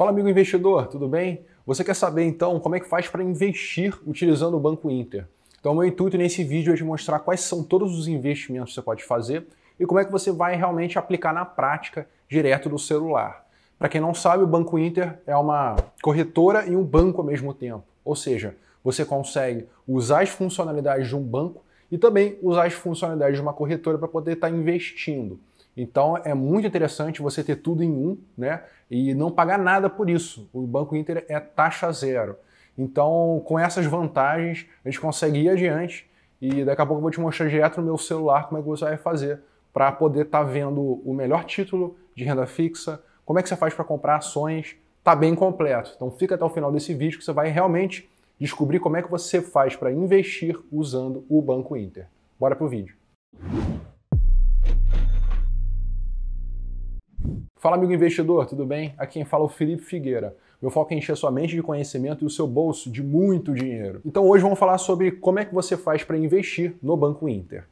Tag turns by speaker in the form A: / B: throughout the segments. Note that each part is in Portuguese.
A: Fala, amigo investidor, tudo bem? Você quer saber então como é que faz para investir utilizando o Banco Inter? Então, meu intuito nesse vídeo é te mostrar quais são todos os investimentos que você pode fazer e como é que você vai realmente aplicar na prática direto do celular. Para quem não sabe, o Banco Inter é uma corretora e um banco ao mesmo tempo. Ou seja, você consegue usar as funcionalidades de um banco e também usar as funcionalidades de uma corretora para poder estar tá investindo. Então é muito interessante você ter tudo em um, né? E não pagar nada por isso. O Banco Inter é taxa zero. Então, com essas vantagens, a gente consegue ir adiante e daqui a pouco eu vou te mostrar direto no meu celular como é que você vai fazer para poder estar tá vendo o melhor título de renda fixa, como é que você faz para comprar ações, tá bem completo. Então fica até o final desse vídeo que você vai realmente descobrir como é que você faz para investir usando o Banco Inter. Bora pro vídeo. Fala, amigo investidor, tudo bem? Aqui quem fala é o Felipe Figueira. Meu foco é encher sua mente de conhecimento e o seu bolso de muito dinheiro. Então hoje vamos falar sobre como é que você faz para investir no Banco Inter.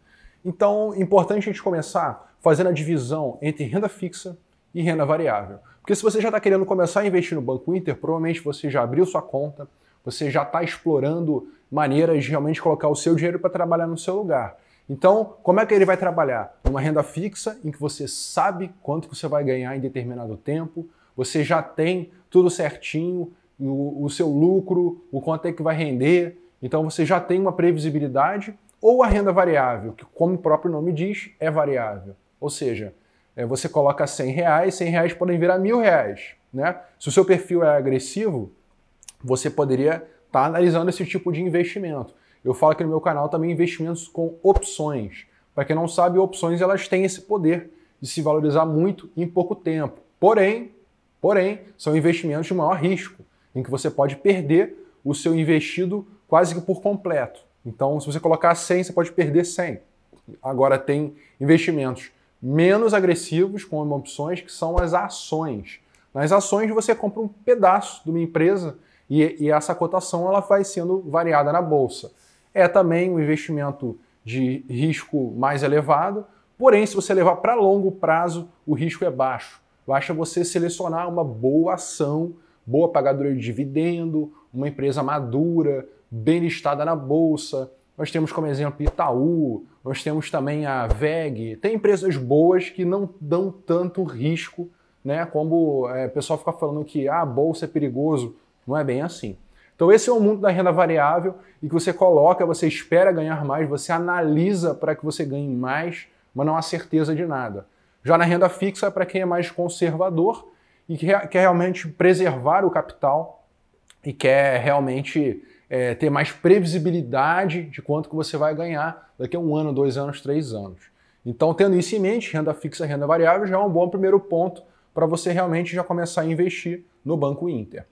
A: Então, importante a gente começar fazendo a divisão entre renda fixa e renda variável. Porque se você já está querendo começar a investir no Banco Inter, provavelmente você já abriu sua conta, você já está explorando maneiras de realmente colocar o seu dinheiro para trabalhar no seu lugar. Então, como é que ele vai trabalhar? Uma renda fixa em que você sabe quanto que você vai ganhar em determinado tempo, você já tem tudo certinho, o, o seu lucro, o quanto é que vai render, então você já tem uma previsibilidade, ou a renda variável, que como o próprio nome diz, é variável. Ou seja, é, você coloca 100 reais, 100 reais podem virar mil reais. Né? Se o seu perfil é agressivo, você poderia estar tá analisando esse tipo de investimento. Eu falo aqui no meu canal também investimentos com opções. Para quem não sabe, opções elas têm esse poder de se valorizar muito em pouco tempo. Porém, porém, são investimentos de maior risco, em que você pode perder o seu investido quase que por completo. Então, se você colocar 100, você pode perder 100. Agora tem investimentos menos agressivos com opções que são as ações. Nas ações você compra um pedaço de uma empresa e, e essa cotação ela vai sendo variada na bolsa é também um investimento de risco mais elevado, porém, se você levar para longo prazo, o risco é baixo. Basta você selecionar uma boa ação, boa pagadora de dividendo, uma empresa madura, bem listada na bolsa. Nós temos como exemplo Itaú, nós temos também a VEG. Tem empresas boas que não dão tanto risco, né? Como é, o pessoal fica falando que ah, a bolsa é perigoso. Não é bem assim. Então esse é o mundo da renda variável e que você coloca, você espera ganhar mais, você analisa para que você ganhe mais, mas não há certeza de nada. Já na renda fixa, é para quem é mais conservador e que quer realmente preservar o capital e quer realmente é, ter mais previsibilidade de quanto que você vai ganhar daqui a um ano, dois anos, três anos. Então, tendo isso em mente, renda fixa e renda variável já é um bom primeiro ponto para você realmente já começar a investir no Banco Inter.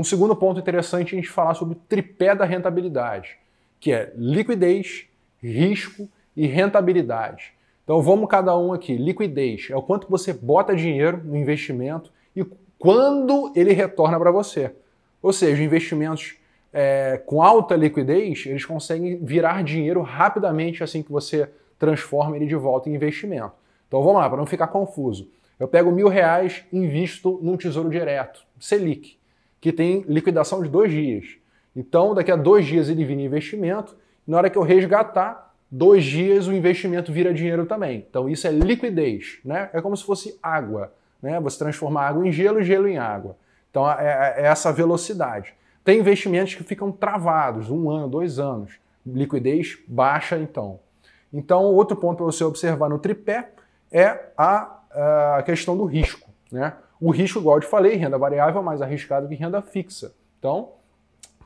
A: Um segundo ponto interessante é a gente falar sobre o tripé da rentabilidade, que é liquidez, risco e rentabilidade. Então vamos cada um aqui. Liquidez é o quanto você bota dinheiro no investimento e quando ele retorna para você. Ou seja, investimentos é, com alta liquidez, eles conseguem virar dinheiro rapidamente assim que você transforma ele de volta em investimento. Então vamos lá, para não ficar confuso. Eu pego mil reais e invisto num tesouro direto, Selic que tem liquidação de dois dias. Então, daqui a dois dias ele vira investimento, e na hora que eu resgatar, dois dias o investimento vira dinheiro também. Então, isso é liquidez, né? É como se fosse água, né? Você transformar água em gelo gelo em água. Então, é, é, é essa velocidade. Tem investimentos que ficam travados, um ano, dois anos. Liquidez baixa, então. Então, outro ponto para você observar no tripé é a, a questão do risco, né? O risco, igual eu te falei, renda variável é mais arriscado que renda fixa. Então,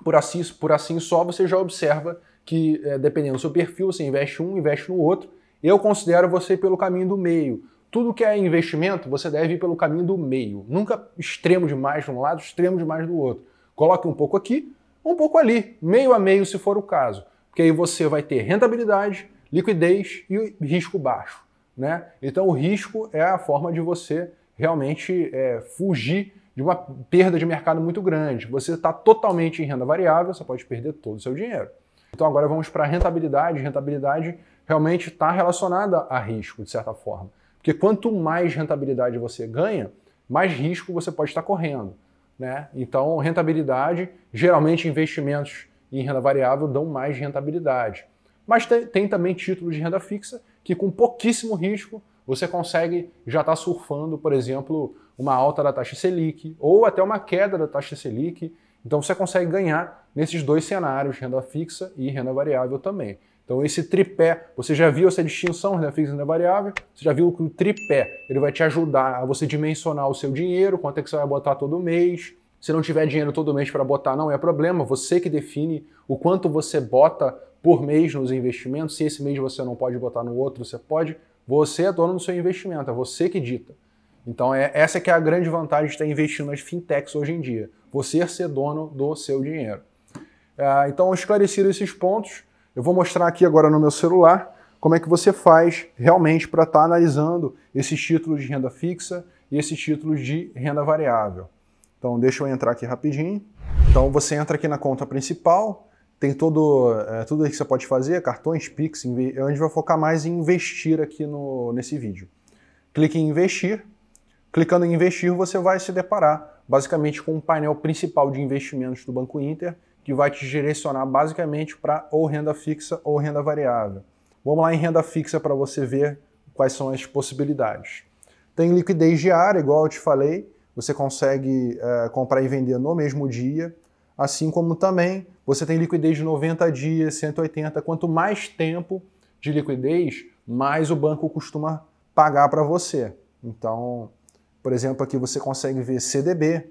A: por assim, por assim só, você já observa que, é, dependendo do seu perfil, você investe um, investe no outro. Eu considero você pelo caminho do meio. Tudo que é investimento, você deve ir pelo caminho do meio. Nunca extremo demais de um lado, extremo demais do outro. Coloque um pouco aqui, um pouco ali, meio a meio, se for o caso. Porque aí você vai ter rentabilidade, liquidez e risco baixo. Né? Então, o risco é a forma de você realmente é, fugir de uma perda de mercado muito grande. Você está totalmente em renda variável, você pode perder todo o seu dinheiro. Então agora vamos para a rentabilidade. Rentabilidade realmente está relacionada a risco, de certa forma. Porque quanto mais rentabilidade você ganha, mais risco você pode estar correndo. Né? Então, rentabilidade, geralmente investimentos em renda variável dão mais rentabilidade. Mas tem, tem também títulos de renda fixa que com pouquíssimo risco você consegue já estar tá surfando, por exemplo, uma alta da taxa Selic ou até uma queda da taxa Selic. Então você consegue ganhar nesses dois cenários, renda fixa e renda variável também. Então esse tripé, você já viu essa distinção, renda fixa e renda variável? Você já viu que o tripé, ele vai te ajudar a você dimensionar o seu dinheiro, quanto é que você vai botar todo mês. Se não tiver dinheiro todo mês para botar, não é problema, você que define o quanto você bota por mês nos investimentos. Se esse mês você não pode botar no outro, você pode. Você é dono do seu investimento, é você que dita. Então, é, essa é que é a grande vantagem de estar investindo nas fintechs hoje em dia. Você ser dono do seu dinheiro. É, então, esclarecido esses pontos, eu vou mostrar aqui agora no meu celular como é que você faz realmente para estar analisando esses títulos de renda fixa e esses títulos de renda variável. Então, deixa eu entrar aqui rapidinho. Então, você entra aqui na conta principal, tem todo, é, tudo que você pode fazer, cartões, Pix, a gente vai focar mais em investir aqui no, nesse vídeo. Clique em investir. Clicando em investir, você vai se deparar basicamente com o um painel principal de investimentos do Banco Inter, que vai te direcionar basicamente para ou renda fixa ou renda variável. Vamos lá em renda fixa para você ver quais são as possibilidades. Tem liquidez diária, igual eu te falei, você consegue é, comprar e vender no mesmo dia assim como também você tem liquidez de 90 dias, 180. Quanto mais tempo de liquidez, mais o banco costuma pagar para você. Então, por exemplo, aqui você consegue ver CDB.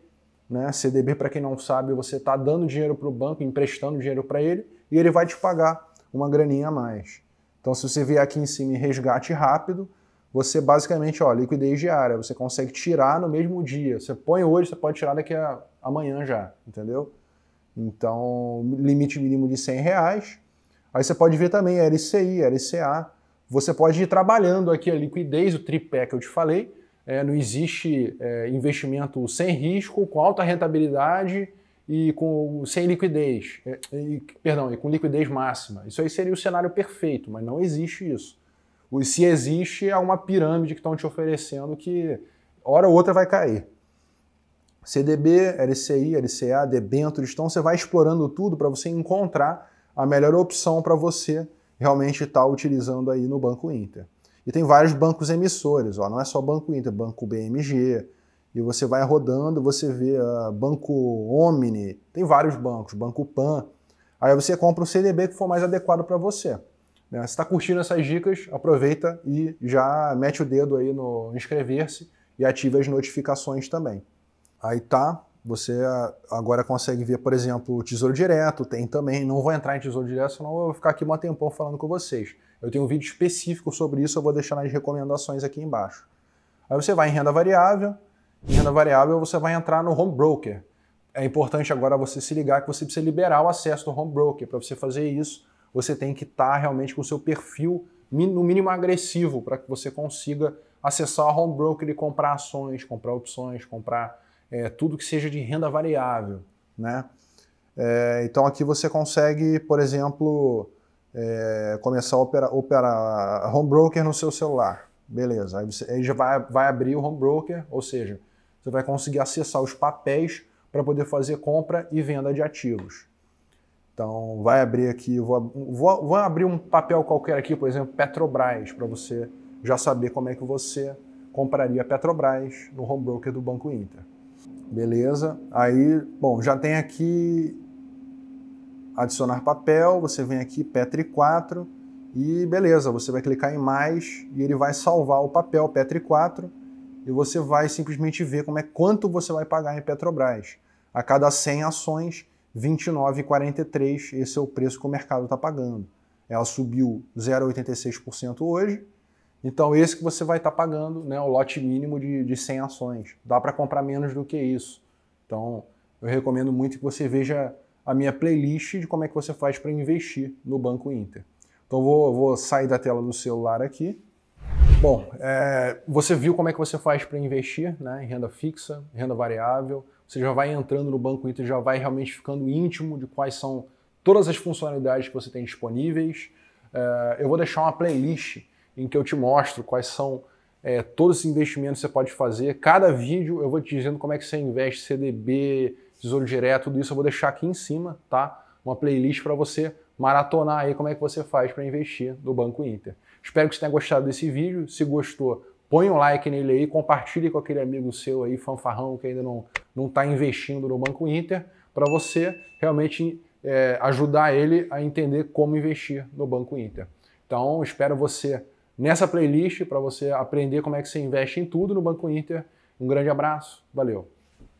A: Né? CDB, para quem não sabe, você está dando dinheiro para o banco, emprestando dinheiro para ele, e ele vai te pagar uma graninha a mais. Então, se você vier aqui em cima em resgate rápido, você basicamente, ó, liquidez diária, você consegue tirar no mesmo dia. Você põe hoje, você pode tirar daqui a amanhã já, entendeu? Então, limite mínimo de 100 reais. Aí você pode ver também LCI, LCA. Você pode ir trabalhando aqui a liquidez, o tripé que eu te falei. É, não existe é, investimento sem risco, com alta rentabilidade e com, sem liquidez. É, e, perdão, e com liquidez máxima. Isso aí seria o cenário perfeito, mas não existe isso. se existe, é uma pirâmide que estão te oferecendo que hora ou outra vai cair. CDB, LCI, LCA, debêntures, então você vai explorando tudo para você encontrar a melhor opção para você realmente estar tá utilizando aí no Banco Inter. E tem vários bancos emissores, ó, não é só Banco Inter, Banco BMG, e você vai rodando, você vê uh, Banco Omni, tem vários bancos, Banco Pan, aí você compra o CDB que for mais adequado para você. Né? Se está curtindo essas dicas, aproveita e já mete o dedo aí no inscrever-se e ative as notificações também. Aí tá, você ah, agora consegue ver, por exemplo, o Tesouro Direto, tem também. Não vou entrar em Tesouro Direto, senão eu vou ficar aqui um tempão falando com vocês. Eu tenho um vídeo específico sobre isso, eu vou deixar nas recomendações aqui embaixo. Aí você vai em renda variável, em renda variável você vai entrar no home broker. É importante agora você se ligar que você precisa liberar o acesso do home broker. Para você fazer isso, você tem que estar tá realmente com o seu perfil no mínimo agressivo para que você consiga acessar o home broker e comprar ações, comprar opções, comprar é, tudo que seja de renda variável. Né? É, então aqui você consegue, por exemplo, é, começar a operar, operar home broker no seu celular. Beleza, aí, você, aí já vai, vai abrir o home broker, ou seja, você vai conseguir acessar os papéis para poder fazer compra e venda de ativos. Então, vai abrir aqui, vou, vou, vou abrir um papel qualquer aqui, por exemplo, Petrobras, para você já saber como é que você compraria Petrobras no home broker do Banco Inter. Beleza? Aí, bom, já tem aqui adicionar papel, você vem aqui Petri 4 e beleza, você vai clicar em mais e ele vai salvar o papel Petri 4 e você vai simplesmente ver como é quanto você vai pagar em Petrobras. A cada 100 ações, 29,43, esse é o preço que o mercado está pagando. Ela subiu 0,86% hoje, então, esse que você vai estar tá pagando, né, o lote mínimo de, de 100 ações. Dá para comprar menos do que isso. Então, eu recomendo muito que você veja a minha playlist de como é que você faz para investir no Banco Inter. Então, vou, vou sair da tela do celular aqui. Bom, é, você viu como é que você faz para investir né, em renda fixa, renda variável. Você já vai entrando no Banco Inter, já vai realmente ficando íntimo de quais são todas as funcionalidades que você tem disponíveis. É, eu vou deixar uma playlist em que eu te mostro quais são é, todos os investimentos que você pode fazer. Cada vídeo eu vou te dizendo como é que você investe, CDB, Tesouro Direto, tudo isso eu vou deixar aqui em cima, tá? Uma playlist para você maratonar aí como é que você faz para investir no Banco Inter. Espero que você tenha gostado desse vídeo. Se gostou, põe um like nele aí, compartilhe com aquele amigo seu aí, fanfarrão, que ainda não não está investindo no Banco Inter, para você realmente é, ajudar ele a entender como investir no Banco Inter. Então, espero você nessa playlist para você aprender como é que você investe em tudo no Banco Inter. Um grande abraço, valeu!